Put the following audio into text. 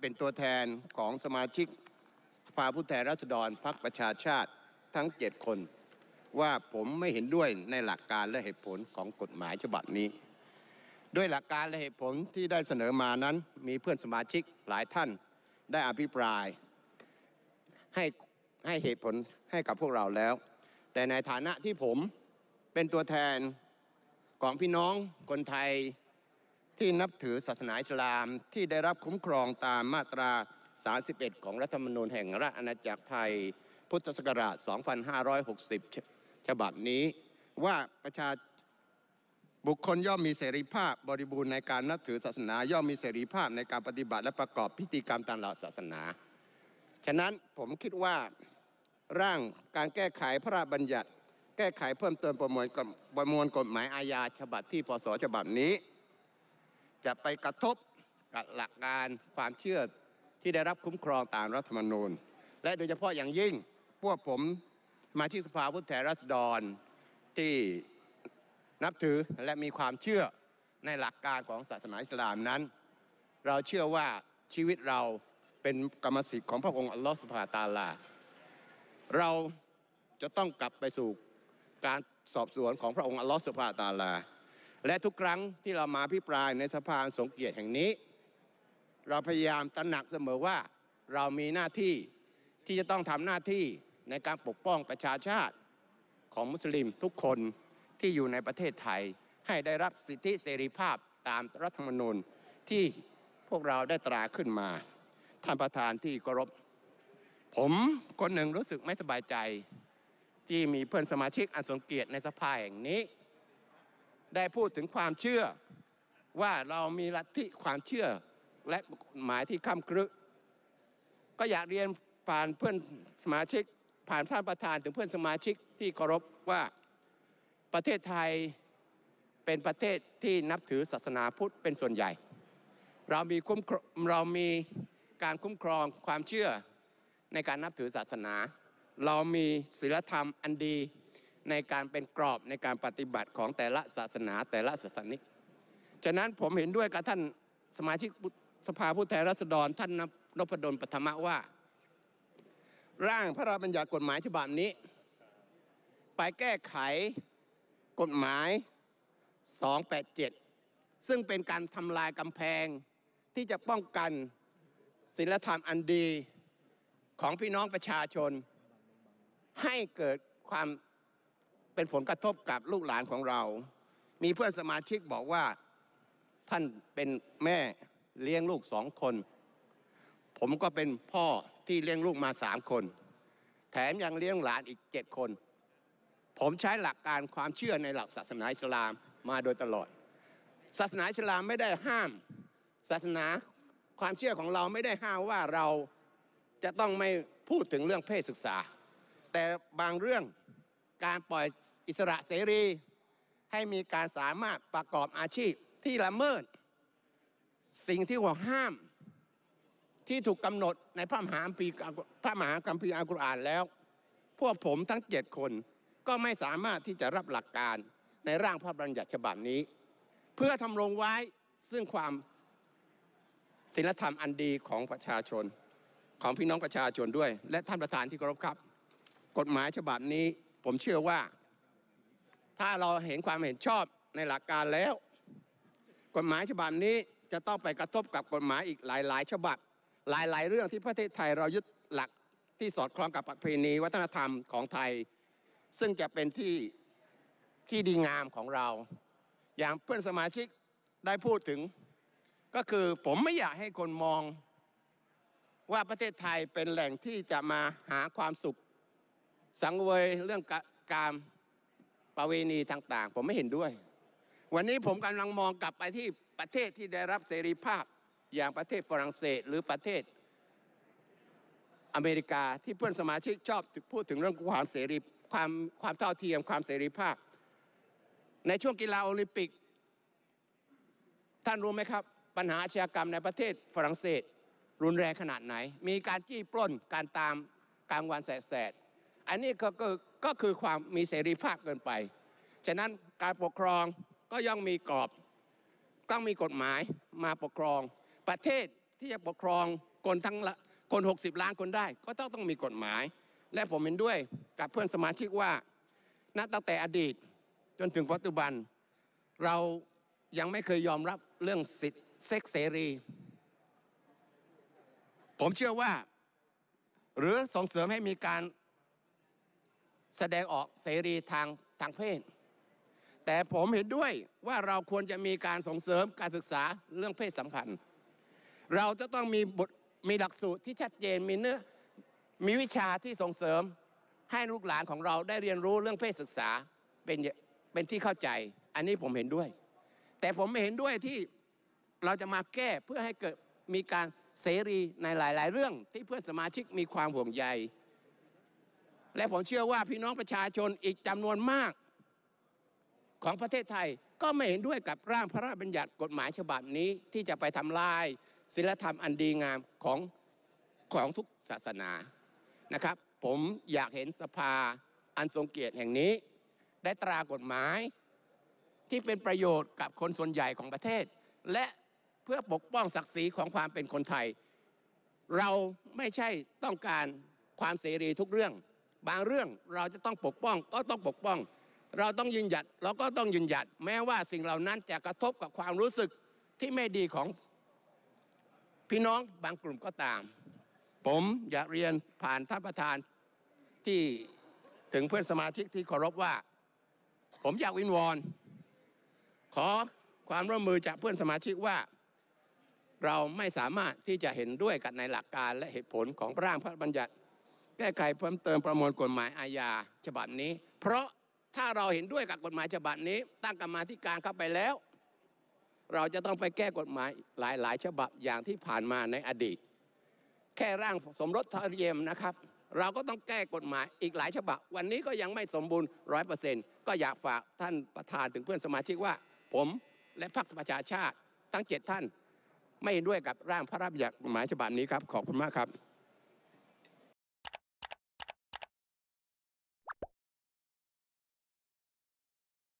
เป็นตัวแทนของสมาชิกสภาผู้แทนราษฎรพรรคประชาชาติทั้ง7คนว่าผมไม่เห็นด้วยในหลักการและเหตุผลของกฎหมายฉบับนี้ ด้วยหลักการและเหตุผลที่ได้เสนอมานั้นมีเพื่อนสมาชิกหลายท่านได้อภิปราย ให้ให้เหตุผลให้กับพวกเราแล้ว แต่ในฐานะที่ผมเป็นตัวแทนของพี่น้องคนไทยที่นับถือศาสนาอิสลามที่ได้รับคุ้มครองตามมาตรา31ของรัฐธรรมนูญแห่งราชอาณาจักรไทย พุทธศักราช 2560 ฉบับนี้ ว่าประชาบุคคลย่อมมีเสรีภาพบริบูรณ์ในการนับถือศาสนาย่อมมีเสรีภาพในการปฏิบัติและประกอบพิธีกรรมตามหลักศาสนา ฉะนั้นผมคิดว่าร่างการแก้ไขพระราชบัญญัติ แก้ไขเพิ่มเติมประมวลประมวลกฎหมายอาญาฉบับที่พศฉบับนี้จะไปกระทบกับหลักการความเชื่อที่ได้รับคุ้มครองตามรัฐธรรมนูญ และโดยเฉพาะอย่างยิ่งพวกผมมาที่สภาผู้แทนราษฎรที่นับถือและมีความเชื่อในหลักการของศาสนาอิสลามนั้น เราเชื่อว่าชีวิตเราเป็นกรรมสิทธิ์ของพระองค์อัลลอฮฺสุภาตาลา เราจะต้องกลับไปสู่การสอบสวนของพระองค์อัลลอฮฺสุภาตาลาและทุกครั้งที่เรามาพิปรายในสภาสงเกียรติแห่งนี้ เราพยายามตระหนักเสมอว่าเรามีหน้าที่ที่จะต้องทำหน้าที่ในการปกป้องประชาชาติ ของมุสลิมทุกคนที่อยู่ในประเทศไทย ให้ได้รับสิทธิเสรีภาพตามรัฐธรรมนูญที่พวกเราได้ตราขึ้นมา ท่านประธานที่เคารพผมคนหนึ่งรู้สึกไม่สบายใจ ที่มีเพื่อนสมาชิกอันสงเกียรติในสภาแห่งนี้ได้พูดถึงความเชื่อว่าเรามีลัทธิความเชื่อและหมายที่ค้ำครึก็อยากเรียนผ่านเพื่อนสมาชิกผ่านท่านประธานถึงเพื่อนสมาชิกที่เคารพว่าประเทศไทยเป็นประเทศที่นับถือศาสนาพุทธเป็นส่วนใหญ่ เรามีคุ้มเรามีการคุ้มครองความเชื่อในการนับถือศาสนา เรามีศีลธรรมอันดีในการเป็นกรอบในการปฏิบัติของแต่ละศาสนาแต่ละศาสนิก ฉะนั้นผมเห็นด้วยกับท่านสมาชิกสภาผู้แทนราษฎรท่านนพดลปฐมะว่า ร่างพระราชบัญญัติกฎหมายฉบับนี้ไปแก้ไขกฎหมาย 287 ซึ่งเป็นการทำลายกำแพง ที่จะป้องกันศีลธรรมอันดีของพี่น้องประชาชนให้เกิดความเป็นผลกระทบกับลูกหลานของเรา มีเพื่อนสมาชิกบอกว่าท่านเป็นแม่เลี้ยงลูกสองคน ผมก็เป็นพ่อที่เลี้ยงลูกมาสามคน แถมยังเลี้ยงหลานอีกเจ็ดคน ผมใช้หลักการความเชื่อในหลักศาสนาอิสลามมาโดยตลอด ศาสนาอิสลามไม่ได้ห้ามศาสนาความเชื่อของเราไม่ได้ห้ามว่าเราจะต้องไม่พูดถึงเรื่องเพศศึกษา แต่บางเรื่องการปล่อยอิสระเสรีให้มีการสามารถประกอบอาชีพที่ละเมิด สิ่งที่ห่วงห้ามที่ถูกกำหนดในพระมหาปีพระมหากัมพีอัลกุรอานแล้ว พวกผมทั้งเจ็ดคนก็ไม่สามารถที่จะรับหลักการในร่างพระบัญญัติฉบับนี้ เพื่อทำรงไว้ซึ่งความศีลธรรมอันดีของประชาชน ของพี่น้องประชาชนด้วย และท่านประธานที่เคารพครับ กฎหมายฉบับนี้ผมเชื่อว่าถ้าเราเห็นความเห็นชอบในหลักการแล้ว กฎหมายฉบับนี้จะต้องไปกระทบกับกฎหมายอีกหลายๆฉบับหลาย ๆ เรื่องที่ประเทศไทยเรายึดหลัก ที่สอดคล้องกับประเพณีวัฒนธรรมของไทย ซึ่งจะเป็นที่ที่ดีงามของเรา อย่างเพื่อนสมาชิกได้พูดถึง ก็คือผมไม่อยากให้คนมองว่าประเทศไทยเป็นแหล่งที่จะมาหาความสุขสังเวยเรื่องการประเวณีต่างๆ ผมไม่เห็นด้วย วันนี้ผมกำลังมองกลับไปที่ประเทศที่ได้รับเสรีภาพอย่างประเทศฝรั่งเศสหรือประเทศอเมริกาที่เพื่อนสมาชิกชอบพูดถึงเรื่องความเสรีความความเท่าเทียมความเสรีภาพ ในช่วงกีฬาโอลิมปิกท่านรู้ไหมครับ ปัญหาอาชญากรรมในประเทศฝรั่งเศส รุนแรงขนาดไหน มีการจี้ปล้นการตามกลางวันแสบอันนี้ก็คือก็คือความมีเสรีภาพเกินไป ฉะนั้นการปกครองก็ย่อมมีกรอบ ต้องมีกฎหมายมาปกครอง ประเทศที่จะปกครองคนทั้งคน60ล้านคนได้ ก็ต้องต้องมีกฎหมาย และผมเห็นด้วยกับเพื่อนสมาชิกว่า นับตั้งแต่อดีตจนถึงปัจจุบัน เรายังไม่เคยยอมรับเรื่องสิทธิเซ็กเสรี ผมเชื่อว่าหรือส่งเสริมให้มีการแสดงออกเสรีทางทางเพศ แต่ผมเห็นด้วยว่าเราควรจะมีการส่งเสริมการศึกษาเรื่องเพศสัมพันธ์ เราจะต้องมีบทมีหลักสูตรที่ชัดเจนมีเนื้อมีวิชาที่ส่งเสริมให้ลูกหลานของเราได้เรียนรู้เรื่องเพศศึกษาเป็นเป็นที่เข้าใจ อันนี้ผมเห็นด้วย แต่ผมไม่เห็นด้วยที่เราจะมาแก้เพื่อให้เกิดมีการเสรีในหลาย ๆ เรื่องที่เพื่อนสมาชิกมีความห่วงใยและผมเชื่อว่าพี่น้องประชาชนอีกจำนวนมากของประเทศไทยก็ไม่เห็นด้วยกับร่างพระราชบัญญัติกฎหมายฉบับนี้ที่จะไปทำลายศีลธรรมอันดีงามของของทุกศาสนานะครับ ผมอยากเห็นสภาอันทรงเกียรติแห่งนี้ ได้ตรากฎหมาย ที่เป็นประโยชน์กับคนส่วนใหญ่ของประเทศ และเพื่อปกป้องศักดิ์ศรีของความเป็นคนไทย เราไม่ใช่ต้องการความเสรีทุกเรื่องบางเรื่องเราจะต้องปกป้อง ก็ต้องปกป้อง เราต้องยืนหยัด เราก็ต้องยืนหยัดแม้ว่าสิ่งเหล่านั้นจะกระทบกับความรู้สึกที่ไม่ดีของพี่น้องบางกลุ่มก็ตาม ผมอยากเรียนผ่านท่านประธานที่ถึงเพื่อนสมาชิกที่เคารพว่า ผมอยากวิงวอนขอความร่วมมือจากเพื่อนสมาชิกว่า เราไม่สามารถที่จะเห็นด้วยกับในหลักการและเหตุผลของร่างพระบัญญัติแก้ไขเพิ่มเติมประมวลกฎหมายอาญาฉบับนี้ เพราะถ้าเราเห็นด้วยกับกฎหมายฉบับนี้ ตั้งกรรมธิการเข้าไปแล้ว เราจะต้องไปแก้กฎหมายหลายหลายฉบับอย่างที่ผ่านมาในอดีตแค่ร่างสมรสเทเทียมนะครับ เราก็ต้องแก้กฎหมายอีกหลายฉบับวันนี้ก็ยังไม่สมบูรณ์ร้อยเปอร์เซ็นต์ก็อยากฝากท่านประธานถึงเพื่อนสมาชิกว่า ผมและพรรคประชาชาติทั้งเจ็ดท่าน ไม่เห็นด้วยกับร่างพระราชบัญญัติกฎหมายฉบับนี้ครับขอบคุณมากครับ